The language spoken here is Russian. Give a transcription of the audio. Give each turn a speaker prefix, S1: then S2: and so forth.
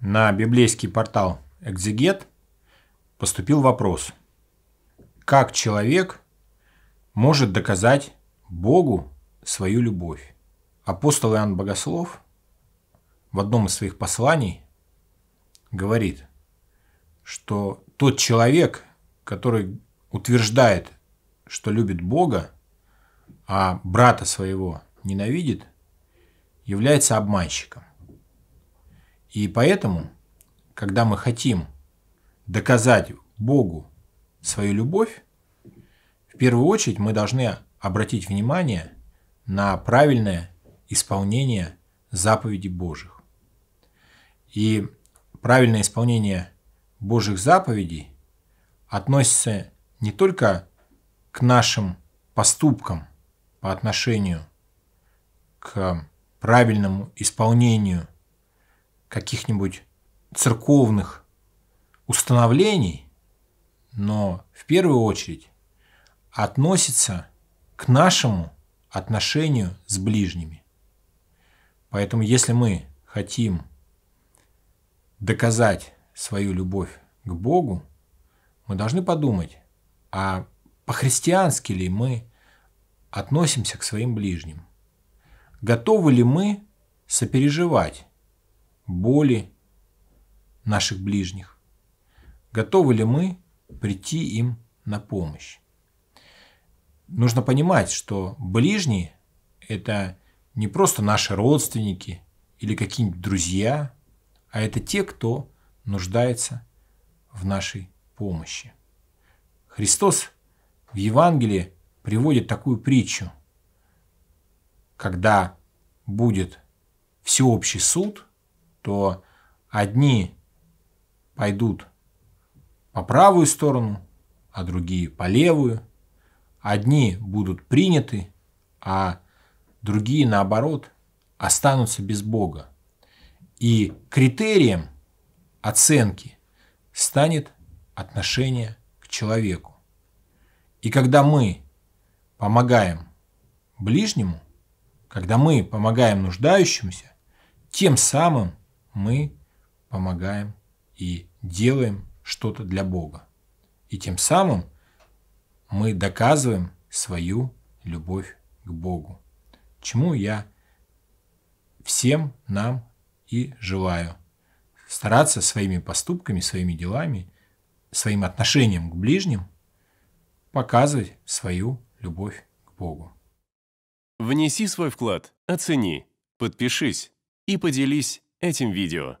S1: на библейский портал «Экзегет» поступил вопрос, как человек может доказать Богу свою любовь. Апостол Иоанн Богослов в одном из своих посланий говорит, что тот человек, который утверждает, что любит Бога, а брата своего ненавидит, является обманщиком. И поэтому, когда мы хотим доказать Богу свою любовь, в первую очередь мы должны обратить внимание на правильное исполнение заповедей Божьих. И правильное исполнение Божьих заповедей относится не только к нашим поступкам по отношению к правильному исполнению каких-нибудь церковных установлений, но в первую очередь относится к нашему отношению с ближними. Поэтому если мы хотим доказать свою любовь к Богу, мы должны подумать, а по-христиански ли мы относимся к своим ближним? Готовы ли мы сопереживать боли наших ближних? Готовы ли мы прийти им на помощь? Нужно понимать, что ближние – это не просто наши родственники или какие-нибудь друзья, а это те, кто нуждается в нашей помощи. Христос в Евангелии приводит такую притчу. Когда будет всеобщий суд – что одни пойдут по правую сторону, а другие по левую. Одни будут приняты, а другие, наоборот, останутся без Бога. И критерием оценки станет отношение к человеку. И когда мы помогаем ближнему, когда мы помогаем нуждающимся, тем самым мы помогаем и делаем что-то для Бога. И тем самым мы доказываем свою любовь к Богу, чему я всем нам и желаю стараться своими поступками, своими делами, своим отношением к ближним показывать свою любовь к Богу. Внеси свой вклад, оцени, подпишись и поделись этим видео.